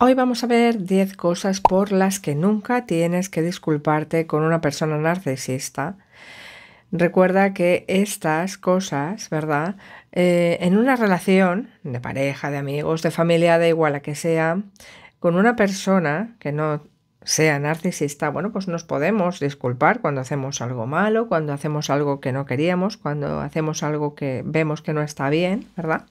Hoy vamos a ver 10 cosas por las que nunca tienes que disculparte con una persona narcisista. Recuerda que estas cosas, ¿verdad? Eh, en una relación de pareja, de amigos, de familia, da igual a que sea, con una persona que no sea narcisista, bueno, pues nos podemos disculpar cuando hacemos algo malo, cuando hacemos algo que no queríamos, cuando hacemos algo que vemos que no está bien, ¿verdad?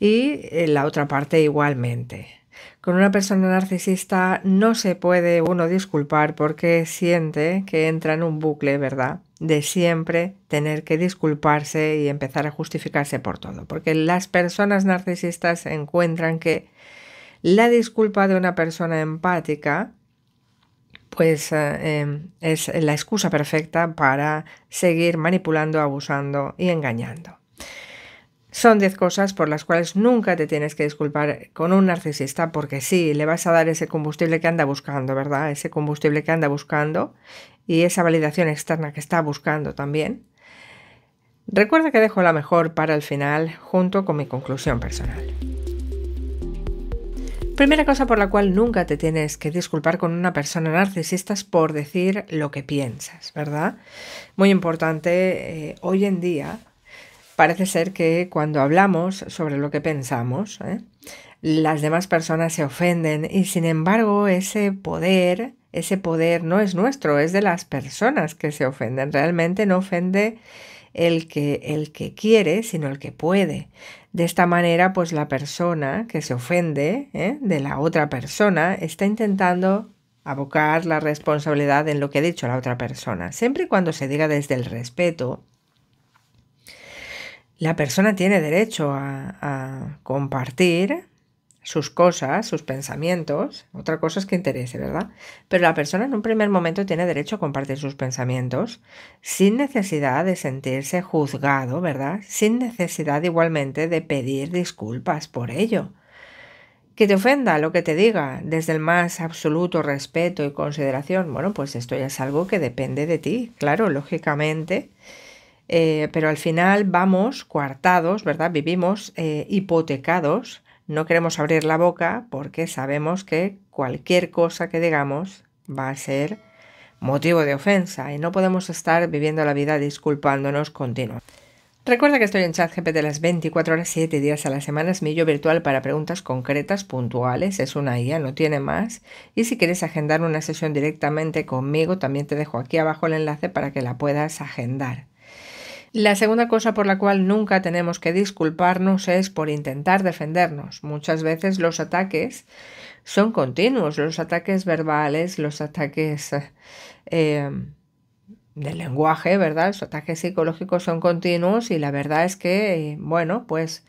Y eh, la otra parte igualmente. Con una persona narcisista no se puede uno disculpar porque siente que entra en un bucle, ¿verdad? De siempre tener que disculparse y empezar a justificarse por todo. Porque las personas narcisistas encuentran que la disculpa de una persona empática pues eh, em, es la excusa perfecta para seguir manipulando, abusando y engañando. Son 10 cosas por las cuales nunca te tienes que disculpar con un narcisista porque sí, le vas a dar ese combustible que anda buscando, ¿verdad? Ese combustible que anda buscando y esa validación externa que está buscando también. Recuerda que dejo la mejor para el final junto con mi conclusión personal. Primera cosa por la cual nunca te tienes que disculpar con una persona narcisista es por decir lo que piensas, ¿verdad? Muy importante, eh, hoy en día parece ser que cuando hablamos sobre lo que pensamos, ¿eh? las demás personas se ofenden y sin embargo ese poder, ese poder no es nuestro, es de las personas que se ofenden. Realmente no ofende el que, el que quiere, sino el que puede. De esta manera, pues la persona que se ofende ¿eh? de la otra persona está intentando abocar la responsabilidad en lo que ha dicho la otra persona. Siempre y cuando se diga desde el respeto, la persona tiene derecho a, compartir sus cosas, sus pensamientos. Otra cosa es que interese, ¿verdad? Pero la persona en un primer momento tiene derecho a compartir sus pensamientos sin necesidad de sentirse juzgado, ¿verdad? Sin necesidad igualmente de pedir disculpas por ello. Que te ofenda lo que te diga desde el más absoluto respeto y consideración, bueno, pues esto ya es algo que depende de ti, claro, lógicamente. Eh, pero al final vamos coartados, ¿verdad? Vivimos eh, hipotecados, no queremos abrir la boca porque sabemos que cualquier cosa que digamos va a ser motivo de ofensa y no podemos estar viviendo la vida disculpándonos continuamente. Recuerda que estoy en ChatGPT las 24 horas, 7 días a la semana. Es mi yo virtual para preguntas concretas, puntuales. Es una IA, no tiene más. Y si quieres agendar una sesión directamente conmigo, también te dejo aquí abajo el enlace para que la puedas agendar. La segunda cosa por la cual nunca tenemos que disculparnos es por intentar defendernos. Muchas veces los ataques son continuos, los ataques verbales, los ataques eh, em, del lenguaje, ¿verdad? Los ataques psicológicos son continuos y la verdad es que, eh, bueno, pues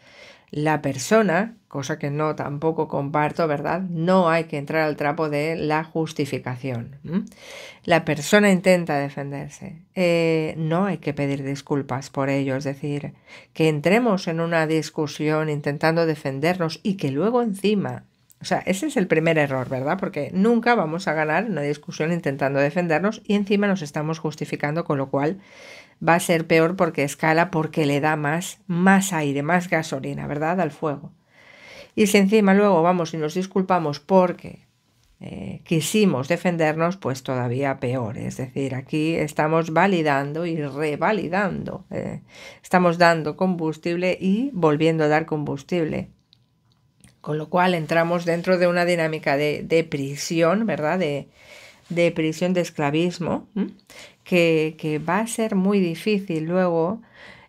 la persona cosa que no tampoco comparto, ¿verdad? No hay que entrar al trapo de la justificación. La persona intenta defenderse. Eh, no hay que pedir disculpas por ello, es decir, que entremos en una discusión intentando defendernos y que luego encima... O sea, ese es el primer error, ¿verdad? Porque nunca vamos a ganar una discusión intentando defendernos y encima nos estamos justificando, con lo cual va a ser peor porque escala, porque le da más, más aire, más gasolina, ¿verdad? Al fuego. Y si encima luego vamos y nos disculpamos porque eh, quisimos defendernos, pues todavía peor. Es decir, aquí estamos validando y revalidando. Eh, estamos dando combustible y volviendo a dar combustible. Con lo cual entramos dentro de una dinámica de, prisión, ¿verdad? De, prisión de esclavismo, que, que va a ser muy difícil luego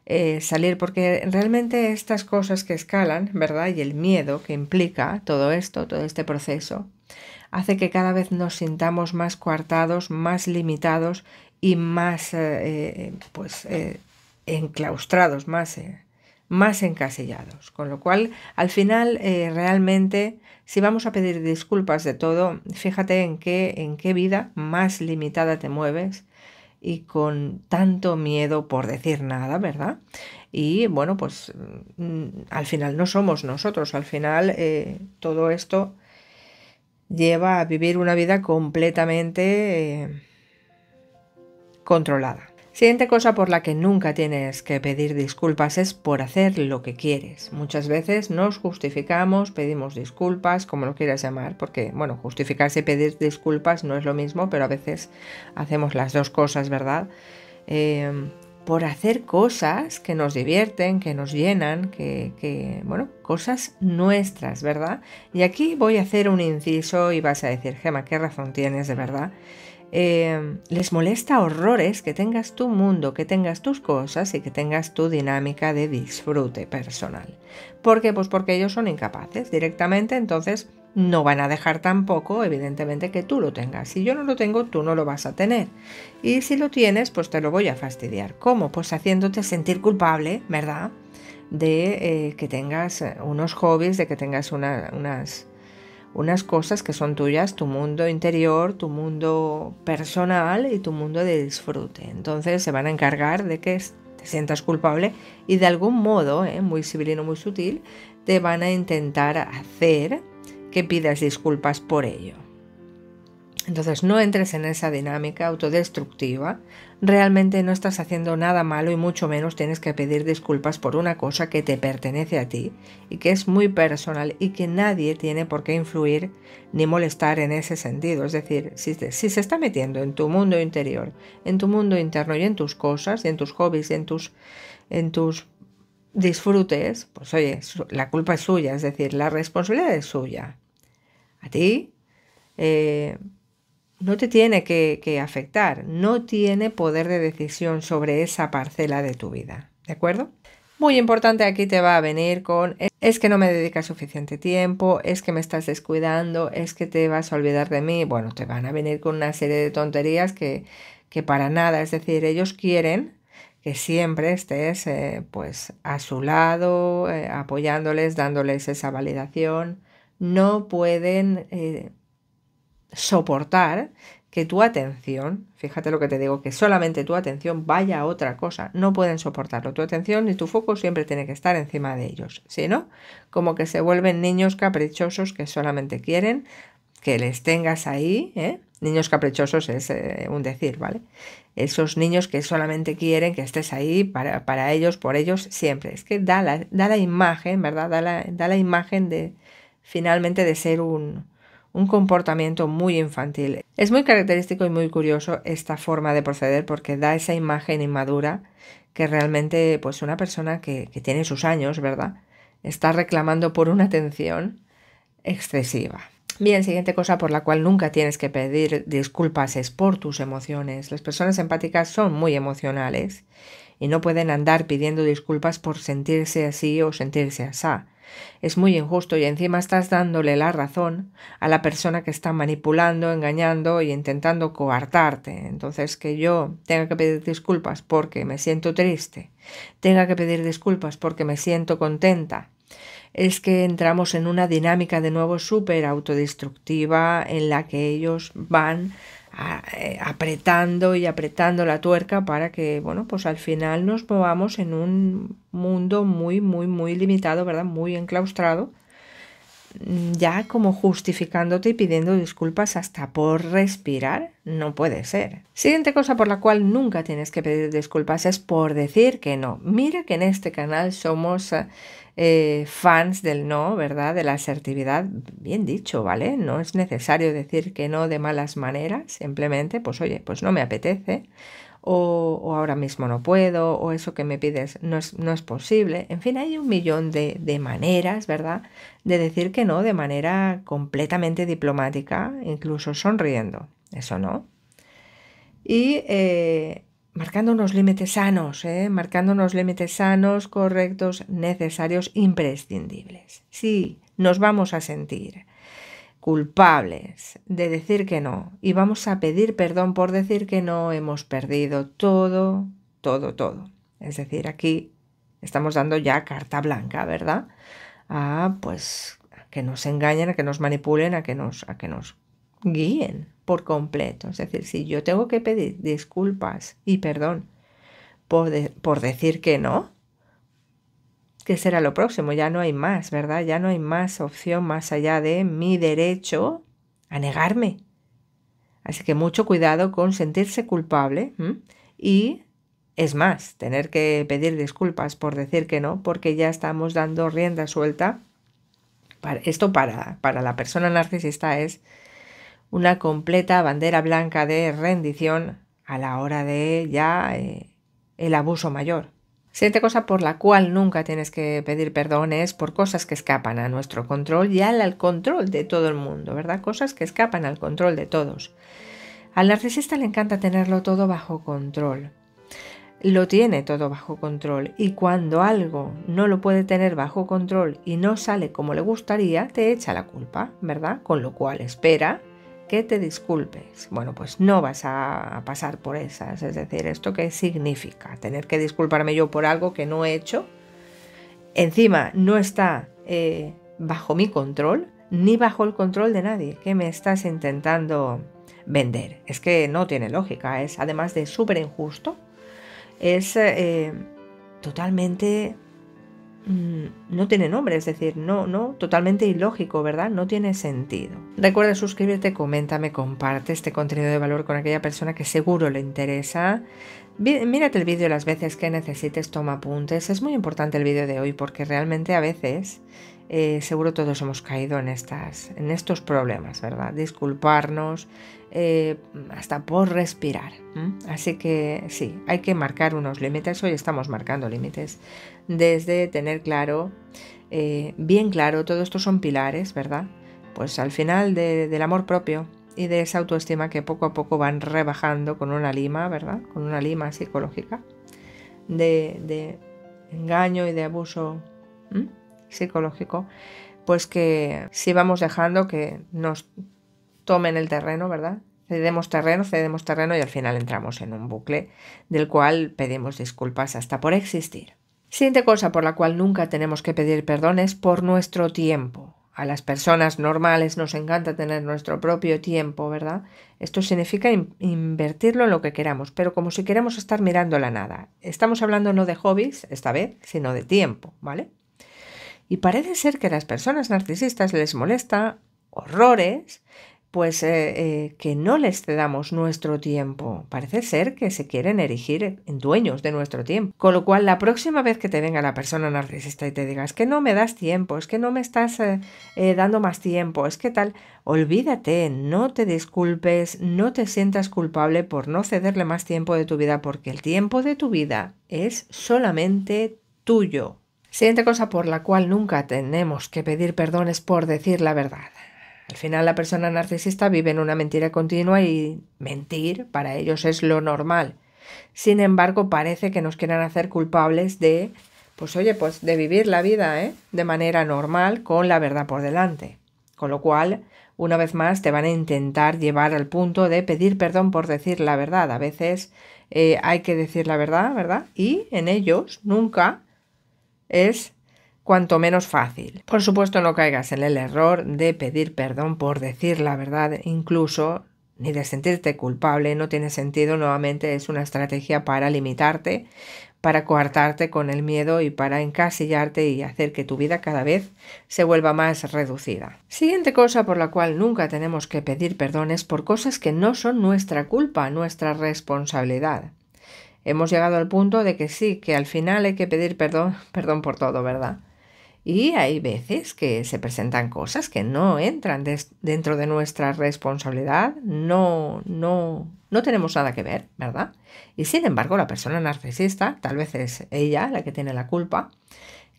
eh, salir, porque realmente estas cosas que escalan, ¿verdad? Y el miedo que implica todo esto, todo este proceso, hace que cada vez nos sintamos más coartados, más limitados y más, eh, eh, pues, enclaustrados, más, más encasillados. Con lo cual, al final, realmente, si vamos a pedir disculpas de todo, fíjate en qué, en qué vida más limitada te mueves y con tanto miedo por decir nada, ¿verdad? Y bueno, pues mm, al final no somos nosotros, al final eh, todo esto lleva a vivir una vida completamente eh, controlada. Siguiente cosa por la que nunca tienes que pedir disculpas es por hacer lo que quieres. Muchas veces nos justificamos, pedimos disculpas, como lo quieras llamar, porque, bueno, justificarse y pedir disculpas no es lo mismo, pero a veces hacemos las dos cosas, ¿verdad? Em, por hacer cosas que nos divierten, que nos llenan, que, que, bueno, cosas nuestras, ¿verdad? Y aquí voy a hacer un inciso y vas a decir, Gema, ¿qué razón tienes de verdad? Eh, les molesta horrores que tengas tu mundo, que tengas tus cosas y que tengas tu dinámica de disfrute personal. ¿Por qué? Pues porque ellos son incapaces directamente, entonces no van a dejar tampoco, evidentemente, que tú lo tengas. Si yo no lo tengo, tú no lo vas a tener. Y si lo tienes, pues te lo voy a fastidiar. ¿Cómo? Pues haciéndote sentir culpable, ¿verdad? De eh, que tengas eh, unos hobbies, de que tengas unas unas cosas que son tuyas, tu mundo interior, tu mundo personal y tu mundo de disfrute. Entonces se van a encargar de que te sientas culpable y de algún modo, ¿eh? muy civilino, muy sutil, te van a intentar hacer que pidas disculpas por ello. Entonces no entres en esa dinámica autodestructiva. Realmente no estás haciendo nada malo y mucho menos tienes que pedir disculpas por una cosa que te pertenece a ti y que es muy personal y que nadie tiene por qué influir ni molestar en ese sentido. Es decir, si, se está metiendo en tu mundo interior, en tu mundo interno y en tus cosas, y en tus hobbies, y en tus, en tus disfrutes, pues oye, la culpa es suya, es decir, la responsabilidad es suya. A ti. Eh, no te tiene que, afectar, no tiene poder de decisión sobre esa parcela de tu vida, ¿de acuerdo? Muy importante aquí te va a venir con es que no me dedicas suficiente tiempo, es que me estás descuidando, es que te vas a olvidar de mí. Bueno, te van a venir con una serie de tonterías que, que para nada, es decir, ellos quieren que siempre estés eh, pues a su lado, eh, apoyándoles, dándoles esa validación. No pueden eh, soportar que tu atención, fíjate lo que te digo, que solamente tu atención vaya a otra cosa, no pueden soportarlo. Tu atención y tu foco siempre tiene que estar encima de ellos, Sino no? Como que se vuelven niños caprichosos que solamente quieren que les tengas ahí, ¿eh? Niños caprichosos es eh, un decir, ¿vale? Esos niños que solamente quieren que estés ahí para, ellos, por ellos, siempre. Es que da la, da la imagen, ¿verdad? da la imagen de finalmente de ser un, un comportamiento muy infantil. Es muy característico y muy curioso esta forma de proceder porque da esa imagen inmadura que realmente pues una persona que, tiene sus años, ¿verdad? Está reclamando por una atención excesiva. Bien, siguiente cosa por la cual nunca tienes que pedir disculpas es por tus emociones. Las personas empáticas son muy emocionales y no pueden andar pidiendo disculpas por sentirse así o sentirse asá. Es muy injusto y encima estás dándole la razón a la persona que está manipulando, engañando y intentando coartarte. Entonces que yo tenga que pedir disculpas porque me siento triste, tenga que pedir disculpas porque me siento contenta. Es que entramos en una dinámica de nuevo súper autodestructiva en la que ellos van eh, apretando y apretando la tuerca para que, bueno, pues al final nos movamos en un mundo muy, muy, muy limitado, ¿verdad? Muy enclaustrado, mm, ya como justificándote y pidiendo disculpas hasta por respirar, no puede ser. Siguiente cosa por la cual nunca tienes que pedir disculpas es por decir que no. Mira que en este canal somos... Eh, eh, fans del no, ¿verdad? De la asertividad, bien dicho, ¿vale? No es necesario decir que no de malas maneras, simplemente, pues oye, pues no me apetece, o, ahora mismo no puedo, o eso que me pides no es, no es posible. En fin, hay un millón de, maneras, ¿verdad? De decir que no de manera completamente diplomática, incluso sonriendo, eso no. Y eh, marcando unos límites sanos, ¿eh? marcando unos límites sanos, correctos, necesarios, imprescindibles. Sí, nos vamos a sentir culpables de decir que no y vamos a pedir perdón por decir que no, hemos perdido todo, todo, todo. Es decir, aquí estamos dando ya carta blanca, ¿verdad? A pues que nos engañen, a que nos manipulen, a que nos, a que nos guíen, por completo. Es decir, si yo tengo que pedir disculpas y perdón por, por decir que no, ¿qué será lo próximo? Ya no hay más, ¿verdad? Ya no hay más opción más allá de mi derecho a negarme. Así que mucho cuidado con sentirse culpable y es más, tener que pedir disculpas por decir que no, porque ya estamos dando rienda suelta. esto para, para la persona narcisista es una completa bandera blanca de rendición a la hora de ya eh, el abuso mayor. Siete cosa por la cual nunca tienes que pedir perdón es por cosas que escapan a nuestro control y al, control de todo el mundo, ¿verdad? Cosas que escapan al control de todos. Al narcisista le encanta tenerlo todo bajo control. Lo tiene todo bajo control y cuando algo no lo puede tener bajo control y no sale como le gustaría, te echa la culpa, ¿verdad? Con lo cual espera que te disculpes. Bueno, pues no vas a pasar por esas. Es decir, ¿esto qué significa? Tener que disculparme yo por algo que no he hecho. Encima, no está eh, bajo mi control ni bajo el control de nadie. ¿Qué me estás intentando vender? Es que no tiene lógica. Es además de súper injusto. Es eh, totalmente Mm, no tiene nombre, es decir, no, no, totalmente ilógico, ¿verdad? No tiene sentido. Recuerda suscribirte, coméntame, comparte este contenido de valor con aquella persona que seguro le interesa. Mírate el vídeo las veces que necesites, toma apuntes. Es muy importante el vídeo de hoy porque realmente a veces eh, seguro todos hemos caído en, estas, en estos problemas, ¿verdad? Disculparnos eh, hasta por respirar. Así que sí, hay que marcar unos límites. Hoy estamos marcando límites desde tener claro, eh, bien claro, todo esto son pilares, ¿verdad? Pues al final del amor propio y de esa autoestima que poco a poco van rebajando con una lima, ¿verdad? Con una lima psicológica de, engaño y de abuso psicológico, pues que si vamos dejando que nos tomen el terreno, ¿verdad? cedemos terreno, cedemos terreno y al final entramos en un bucle del cual pedimos disculpas hasta por existir. Siguiente cosa por la cual nunca tenemos que pedir perdón es por nuestro tiempo. A las personas normales nos encanta tener nuestro propio tiempo, ¿verdad? Esto significa invertirlo en lo que queramos, pero como si queremos estar mirando la nada. Estamos hablando no de hobbies, esta vez, sino de tiempo, ¿vale? Y parece ser que a las personas narcisistas les molesta horrores pues eh, eh, que no les cedamos nuestro tiempo. Parece ser que se quieren erigir en dueños de nuestro tiempo. Con lo cual, la próxima vez que te venga la persona narcisista y te diga, es que no me das tiempo, es que no me estás eh, dando más tiempo, es que tal, olvídate, no te disculpes, no te sientas culpable por no cederle más tiempo de tu vida, porque el tiempo de tu vida es solamente tuyo. Siguiente cosa por la cual nunca tenemos que pedir perdón es por decir la verdad. Al final la persona narcisista vive en una mentira continua y mentir para ellos es lo normal. Sin embargo, parece que nos quieran hacer culpables de, pues oye, pues de vivir la vida ¿eh? de manera normal con la verdad por delante. Con lo cual, una vez más, te van a intentar llevar al punto de pedir perdón por decir la verdad. A veces eh, hay que decir la verdad, ¿verdad? Y en ellos nunca es cuanto menos fácil. Por supuesto, no caigas en el error de pedir perdón por decir la verdad, incluso ni de sentirte culpable, no tiene sentido, nuevamente es una estrategia para limitarte, para coartarte con el miedo y para encasillarte y hacer que tu vida cada vez se vuelva más reducida. Siguiente cosa por la cual nunca tenemos que pedir perdón es por cosas que no son nuestra culpa, nuestra responsabilidad. Hemos llegado al punto de que sí, que al final hay que pedir perdón, perdón por todo, ¿verdad? Y hay veces que se presentan cosas que no entran dentro de nuestra responsabilidad, no, no, no tenemos nada que ver, ¿verdad? Y sin embargo, la persona narcisista, tal vez es ella la que tiene la culpa,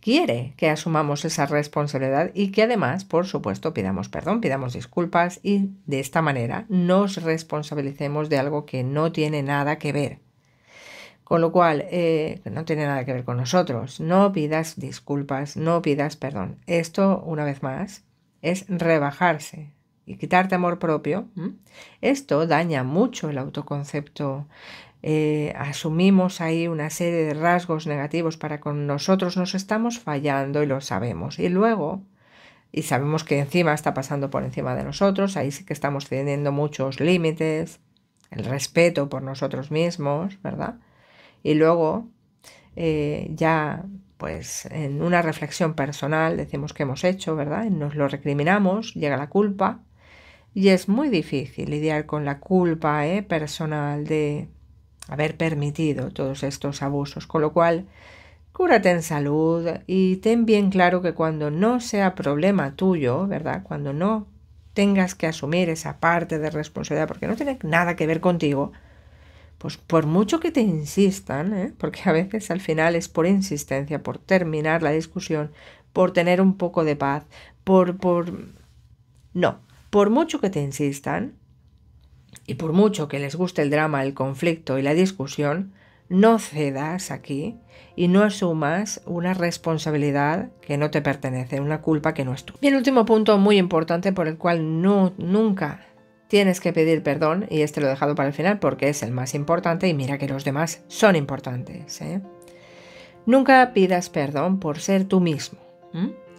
quiere que asumamos esa responsabilidad y que además, por supuesto, pidamos perdón, pidamos disculpas y de esta manera nos responsabilicemos de algo que no tiene nada que ver con lo cual, eh, no tiene nada que ver con nosotros. No pidas disculpas, no pidas perdón. Esto, una vez más, es rebajarse y quitarte amor propio. Esto daña mucho el autoconcepto. Eh, asumimos ahí una serie de rasgos negativos para con nosotros, nos estamos fallando y lo sabemos. Y luego y sabemos que encima está pasando por encima de nosotros, ahí sí que estamos teniendo muchos límites, el respeto por nosotros mismos, ¿verdad? Y luego, eh, ya pues en una reflexión personal decimos que hemos hecho, ¿verdad? Nos lo recriminamos, llega la culpa. Y es muy difícil lidiar con la culpa eh, personal de haber permitido todos estos abusos. Con lo cual, cúrate en salud y ten bien claro que cuando no sea problema tuyo, ¿verdad? Cuando no tengas que asumir esa parte de responsabilidad porque no tiene nada que ver contigo, pues por mucho que te insistan, ¿eh? porque a veces al final es por insistencia, por terminar la discusión, por tener un poco de paz, por, por... No, por mucho que te insistan y por mucho que les guste el drama, el conflicto y la discusión, no cedas aquí y no asumas una responsabilidad que no te pertenece, una culpa que no es tuya. Y el último punto muy importante por el cual no, nunca Tienes que pedir perdón, y este lo he dejado para el final porque es el más importante y mira que los demás son importantes. ¿eh? Nunca pidas perdón por ser tú mismo.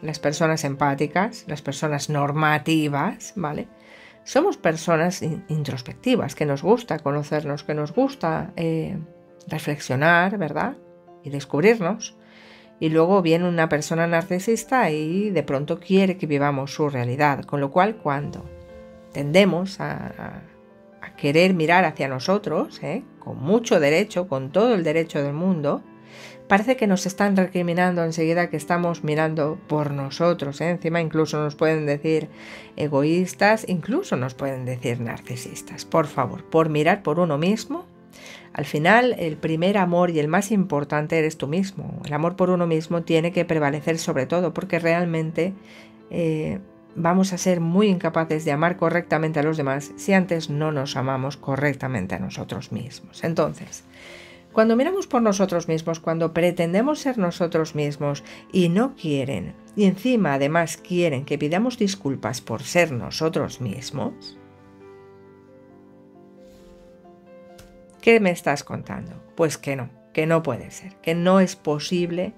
Las personas empáticas, las personas normativas, ¿vale? Somos personas introspectivas, que nos gusta conocernos, que nos gusta eh, reflexionar, ¿verdad? Y descubrirnos. Y luego viene una persona narcisista y de pronto quiere que vivamos su realidad, con lo cual cuando tendemos a, querer mirar hacia nosotros, ¿eh? con mucho derecho, con todo el derecho del mundo, parece que nos están recriminando enseguida que estamos mirando por nosotros. ¿eh? Encima incluso nos pueden decir egoístas, incluso nos pueden decir narcisistas. Por favor, por mirar por uno mismo. Al final, el primer amor y el más importante eres tú mismo. El amor por uno mismo tiene que prevalecer sobre todo porque realmente eh, vamos a ser muy incapaces de amar correctamente a los demás si antes no nos amamos correctamente a nosotros mismos. Entonces, cuando miramos por nosotros mismos, cuando pretendemos ser nosotros mismos y no quieren, y encima además quieren que pidamos disculpas por ser nosotros mismos, ¿qué me estás contando? Pues que no, que no puede ser, que no es posible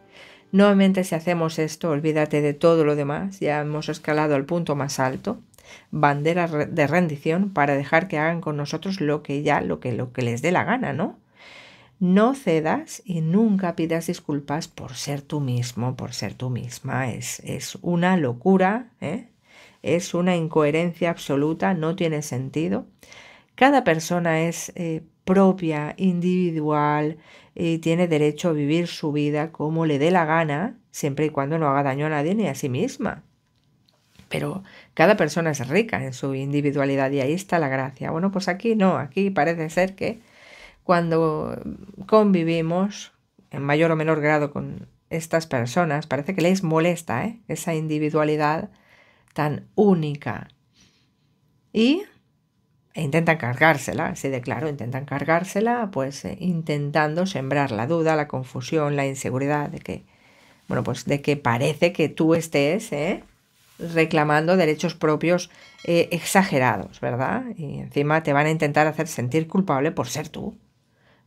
Nuevamente si hacemos esto, olvídate de todo lo demás, ya hemos escalado al punto más alto, bandera de rendición para dejar que hagan con nosotros lo que ya, lo que, lo que les dé la gana, ¿no? No cedas y nunca pidas disculpas por ser tú mismo, por ser tú misma. Es, es una locura, ¿eh? es una incoherencia absoluta, no tiene sentido. Cada persona es eh, propia, individual, y tiene derecho a vivir su vida como le dé la gana, siempre y cuando no haga daño a nadie ni a sí misma. Pero cada persona es rica en su individualidad y ahí está la gracia. Bueno, pues aquí no, aquí parece ser que cuando convivimos en mayor o menor grado con estas personas, parece que les molesta ¿eh? esa individualidad tan única. Y e intentan cargársela, así de claro, intentan cargársela, pues eh, intentando sembrar la duda, la confusión, la inseguridad de que, bueno, pues de que parece que tú estés ¿eh? reclamando derechos propios eh, exagerados, ¿verdad? Y encima te van a intentar hacer sentir culpable por ser tú.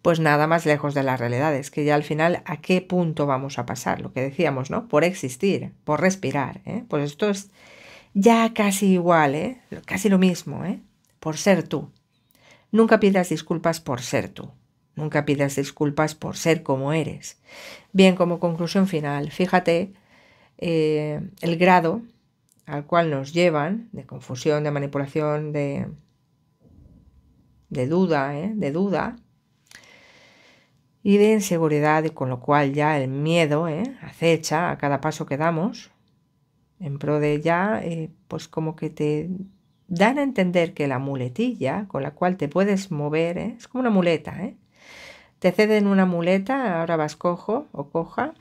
Pues nada más lejos de realidad. Es que ya al final a qué punto vamos a pasar, lo que decíamos, ¿no? Por existir, por respirar, ¿eh? Pues esto es ya casi igual, Casi lo mismo, ¿eh? por ser tú. Nunca pidas disculpas por ser tú. Nunca pidas disculpas por ser como eres. Bien, como conclusión final, fíjate eh, el grado al cual nos llevan de confusión, de manipulación, de, de duda, ¿eh? de duda y de inseguridad, con lo cual ya el miedo ¿eh? acecha a cada paso que damos en pro de ya, pues como que te dan a entender que la muletilla con la cual te puedes mover, ¿eh? es como una muleta, ¿eh? te ceden una muleta, ahora vas cojo o coja,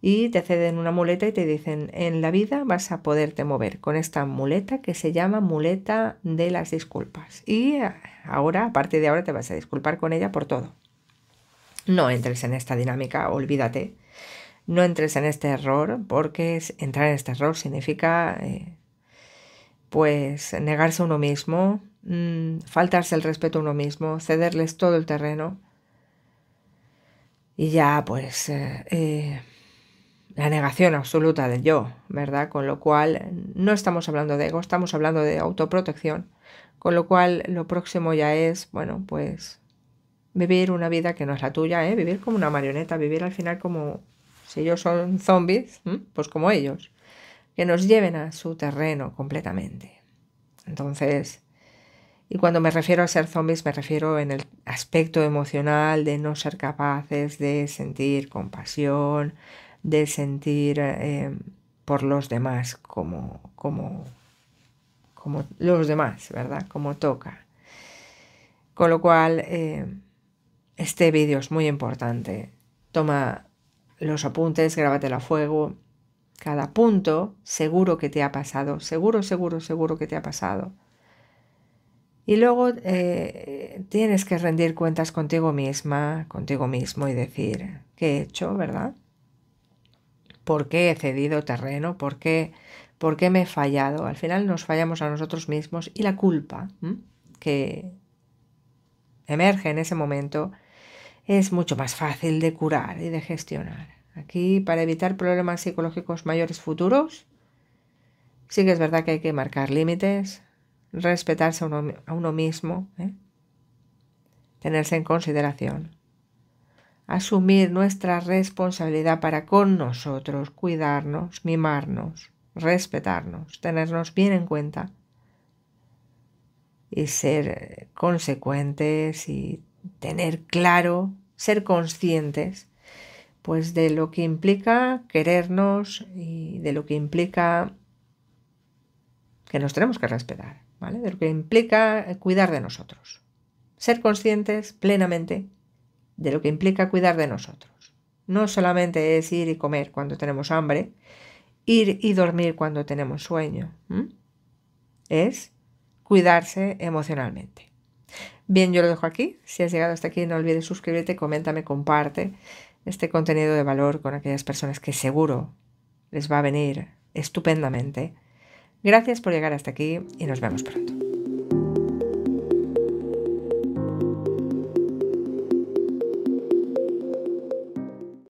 y te ceden una muleta y te dicen, en la vida vas a poderte mover con esta muleta que se llama muleta de las disculpas. Y eh, ahora, a partir de ahora, te vas a disculpar con ella por todo. No entres en esta dinámica, olvídate. No entres en este error, porque entrar en este error significa eh, pues negarse a uno mismo, mm, faltarse el respeto a uno mismo, cederles todo el terreno. Y ya pues eh, eh, la negación absoluta del yo, ¿verdad? Con lo cual no estamos hablando de ego, estamos hablando de autoprotección. Con lo cual lo próximo ya es, bueno, pues vivir una vida que no es la tuya, ¿eh? Vivir como una marioneta, vivir al final como si ellos son zombies, pues como ellos que nos lleven a su terreno completamente. Entonces, y cuando me refiero a ser zombies, me refiero en el aspecto emocional de no ser capaces de sentir compasión, de sentir eh, por los demás como, como, como los demás, ¿verdad? Como toca. Con lo cual, eh, este vídeo es muy importante. Toma los apuntes, grábatelo a fuego cada punto, seguro que te ha pasado, seguro, seguro, seguro que te ha pasado. Y luego eh, tienes que rendir cuentas contigo misma, contigo mismo y decir, ¿qué he hecho, verdad? ¿Por qué he cedido terreno? ¿Por qué, me he fallado? Al final nos fallamos a nosotros mismos y la culpa que emerge en ese momento es mucho más fácil de curar y de gestionar. Aquí, para evitar problemas psicológicos mayores futuros, sí que es verdad que hay que marcar límites, respetarse a uno, mismo, ¿eh? tenerse en consideración, asumir nuestra responsabilidad para con nosotros, cuidarnos, mimarnos, respetarnos, tenernos bien en cuenta y ser consecuentes y tener claro, ser conscientes pues de lo que implica querernos y de lo que implica que nos tenemos que respetar, ¿vale? De lo que implica cuidar de nosotros. Ser conscientes plenamente de lo que implica cuidar de nosotros. No solamente es ir y comer cuando tenemos hambre, ir y dormir cuando tenemos sueño. Es cuidarse emocionalmente. Bien, yo lo dejo aquí. Si has llegado hasta aquí, no olvides suscribirte, coméntame, comparte este contenido de valor con aquellas personas que seguro les va a venir estupendamente. Gracias por llegar hasta aquí y nos vemos pronto.